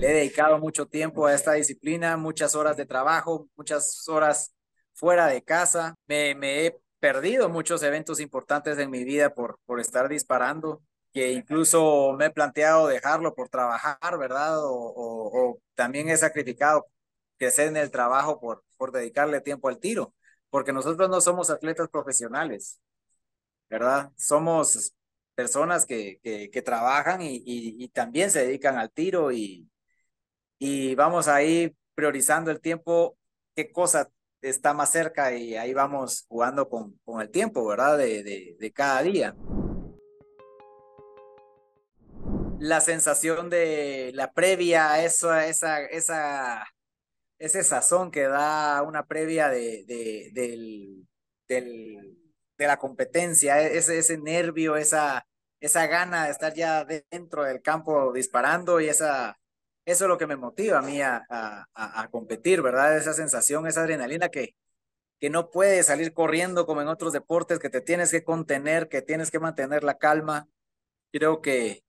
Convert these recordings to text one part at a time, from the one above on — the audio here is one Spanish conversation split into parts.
Le he dedicado mucho tiempo a esta disciplina, muchas horas de trabajo, muchas horas fuera de casa. Me, me he perdido muchos eventos importantes en mi vida por, por estar disparando, que incluso me he planteado dejarlo por trabajar, ¿verdad? O, también he sacrificado que sea en el trabajo por, por dedicarle tiempo al tiro, porque nosotros no somos atletas profesionales, ¿verdad? Somos personas que, que, trabajan y, y, y, también se dedican al tiro y, y vamos ahí priorizando el tiempo, qué cosa está más cerca y ahí vamos jugando con, con el tiempo, ¿verdad? De, de, cada día. La sensación de la previa, eso, esa, esa, ese sazón que da una previa de, de del, de la competencia, e, ese, ese nervio, esa, esa gana de estar ya dentro del campo disparando y esa, eso es lo que me motiva a mí a, competir, ¿verdad? Esa sensación, esa adrenalina que, que no puedes salir corriendo como en otros deportes, que te tienes que contener, que tienes que mantener la calma. Creo que,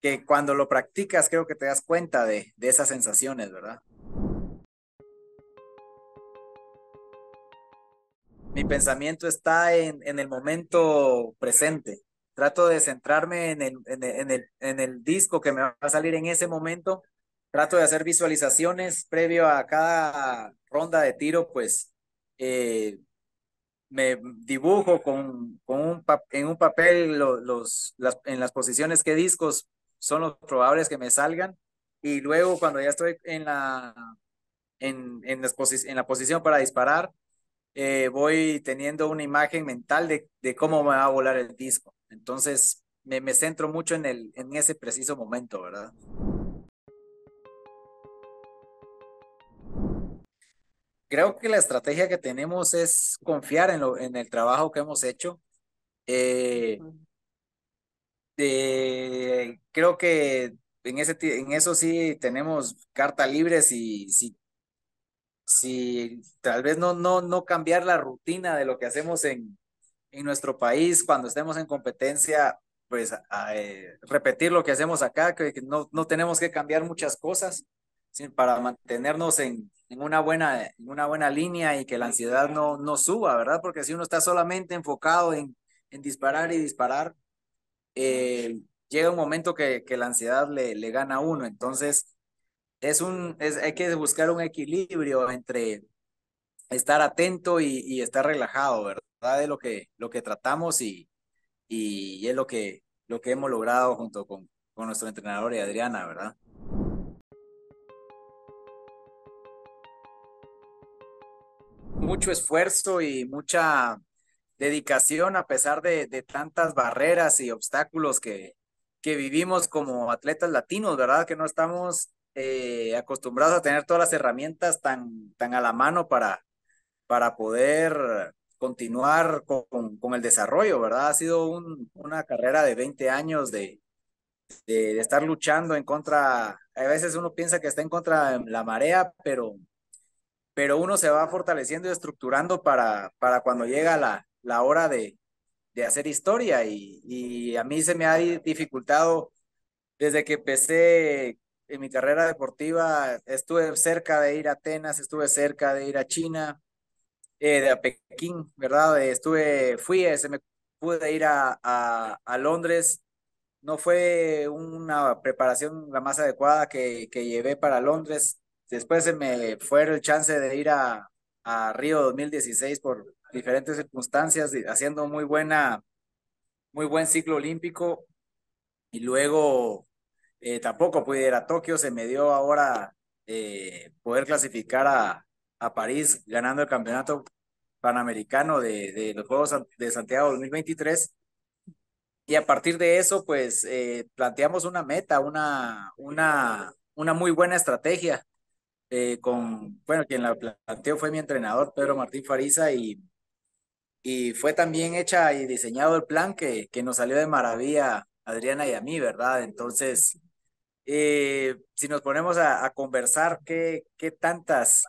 que cuando lo practicas, creo que te das cuenta de, de esas sensaciones, ¿verdad? Mi pensamiento está en, en el momento presente trato de centrarme en el, en, el, en, el, en el, disco que me va a salir en ese momento, trato de hacer visualizaciones previo a cada ronda de tiro, pues eh, me dibujo con, con un, en un papel los, las, en las posiciones que discos son los probables que me salgan y luego cuando ya estoy en la, en, en en la posición para disparar, eh, voy teniendo una imagen mental de, de cómo me va a volar el disco. Entonces, me, centro mucho en, el, en ese preciso momento, ¿verdad? Creo que la estrategia que tenemos es confiar en, lo, en el trabajo que hemos hecho. Eh, eh, creo que en, ese, en eso sí tenemos carta libre si, si, si tal vez no, no, no cambiar la rutina de lo que hacemos en, en nuestro país, cuando estemos en competencia, pues a, eh, repetir lo que hacemos acá, que, no, no, tenemos que cambiar muchas cosas para mantenernos en, en, una buena, en una buena línea y que la ansiedad no, no suba, ¿verdad? Porque si uno está solamente enfocado en, en disparar y disparar, eh, llega un momento que, que la ansiedad le, le, gana a uno. Entonces, es un, es, hay que buscar un equilibrio entre estar atento y estar relajado, ¿verdad? verdad es lo que, lo que tratamos y, y es lo que, lo que hemos logrado junto con, con nuestro entrenador y Adriana, ¿verdad? Mucho esfuerzo y mucha dedicación a pesar de, tantas barreras y obstáculos que, que, vivimos como atletas latinos, ¿verdad? Que no estamos eh, acostumbrados a tener todas las herramientas tan, tan a la mano para, para poder continuar con, con, el desarrollo, ¿verdad? Ha sido un, una carrera de 20 años de, de, estar luchando en contra, a veces uno piensa que está en contra de la marea, pero, pero uno se va fortaleciendo y estructurando para, para cuando llega la, la hora de, de hacer historia y, y a mí se me ha dificultado desde que empecé en mi carrera deportiva, estuve cerca de ir a Atenas, estuve cerca de ir a China, eh, de a Pekín, ¿verdad? Eh, estuve, fui, eh, se me pude ir a, a, Londres. No fue una preparación la más adecuada que, que llevé para Londres. Después se me fue el chance de ir a, a Río 2016 por diferentes circunstancias, haciendo muy buena, muy buen ciclo olímpico. Y luego tampoco pude ir a Tokio, se me dio ahora poder clasificar a, a París ganando el campeonato panamericano de, de los Juegos de Santiago 2023. Y a partir de eso, pues eh, planteamos una meta, una, una, una muy buena estrategia. Eh, con, bueno, quien la planteó fue mi entrenador, Pedro Martín Fariza, y, y fue también hecha y diseñado el plan que, que nos salió de maravilla Adriana y a mí, ¿verdad? Entonces, eh, si nos ponemos a, conversar qué, qué tantas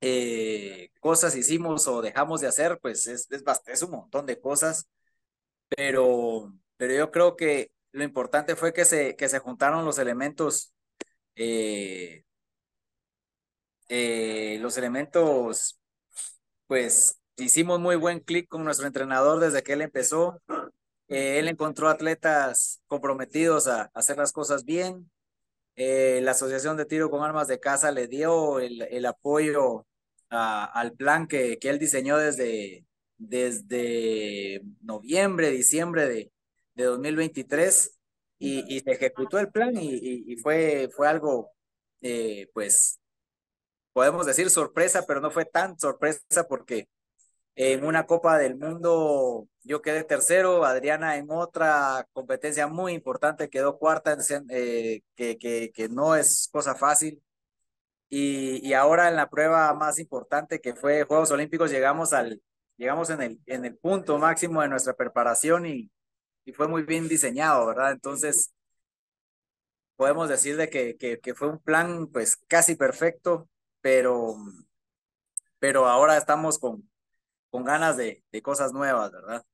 eh, cosas hicimos o dejamos de hacer, pues es, es, un montón de cosas, pero, pero yo creo que lo importante fue que se, que se juntaron los elementos, eh, eh, los elementos, pues hicimos muy buen clic con nuestro entrenador desde que él empezó. él encontró atletas comprometidos a, hacer las cosas bien, la Asociación de Tiro con Armas de Casa le dio el, el apoyo al plan que, que él diseñó desde, desde noviembre, diciembre de, 2023 y, se ejecutó el plan y, fue, fue algo, eh, pues, podemos decir sorpresa, pero no fue tan sorpresa porque en una Copa del Mundo yo quedé tercero, Adriana en otra competencia muy importante quedó cuarta, en, eh, que, que, que no es cosa fácil. Y, ahora en la prueba más importante que fue Juegos Olímpicos llegamos al llegamos en el en el punto máximo de nuestra preparación y, y fue muy bien diseñado, ¿verdad? Entonces podemos decir de que, fue un plan pues casi perfecto, pero pero ahora estamos con con ganas de, de cosas nuevas, ¿verdad?